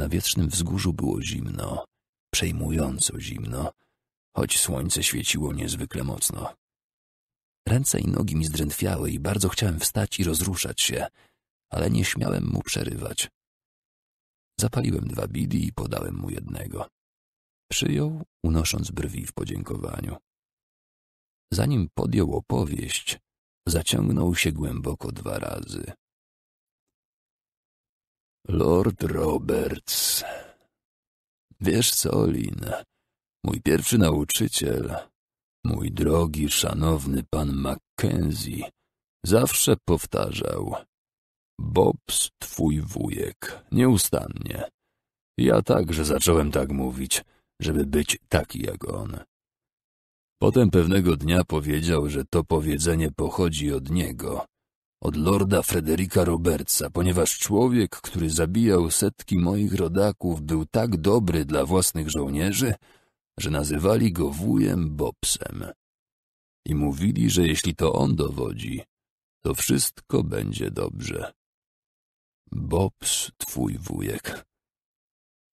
Na wietrznym wzgórzu było zimno, przejmująco zimno, choć słońce świeciło niezwykle mocno. Ręce i nogi mi zdrętwiały i bardzo chciałem wstać i rozruszać się, ale nie śmiałem mu przerywać. Zapaliłem dwa bidi i podałem mu jednego. Przyjął, unosząc brwi w podziękowaniu. Zanim podjął opowieść, zaciągnął się głęboko dwa razy. Lord Roberts. Wiesz co, Lin, mój pierwszy nauczyciel, mój drogi, szanowny pan Mackenzie, zawsze powtarzał Bobs twój wujek, nieustannie. Ja także zacząłem tak mówić, żeby być taki jak on. Potem pewnego dnia powiedział, że to powiedzenie pochodzi od niego od lorda Frederika Robertsa, ponieważ człowiek, który zabijał setki moich rodaków, był tak dobry dla własnych żołnierzy, że nazywali go wujem Bobsem. I mówili, że jeśli to on dowodzi, to wszystko będzie dobrze. Bobs twój wujek.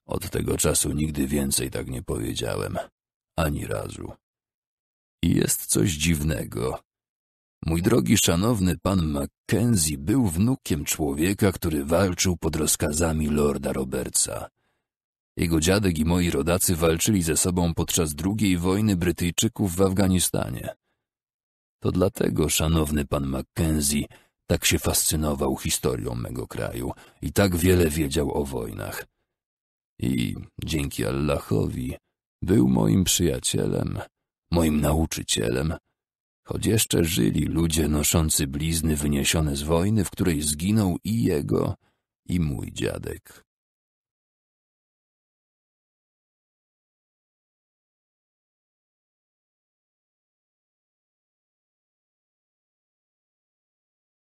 Od tego czasu nigdy więcej tak nie powiedziałem. Ani razu. I jest coś dziwnego, Mój drogi, szanowny pan Mackenzie był wnukiem człowieka, który walczył pod rozkazami lorda Roberta. Jego dziadek i moi rodacy walczyli ze sobą podczas II wojny Brytyjczyków w Afganistanie. To dlatego, szanowny pan Mackenzie, tak się fascynował historią mego kraju i tak wiele wiedział o wojnach. I dzięki Allahowi był moim przyjacielem, moim nauczycielem, choć jeszcze żyli ludzie noszący blizny wyniesione z wojny, w której zginął i jego, i mój dziadek.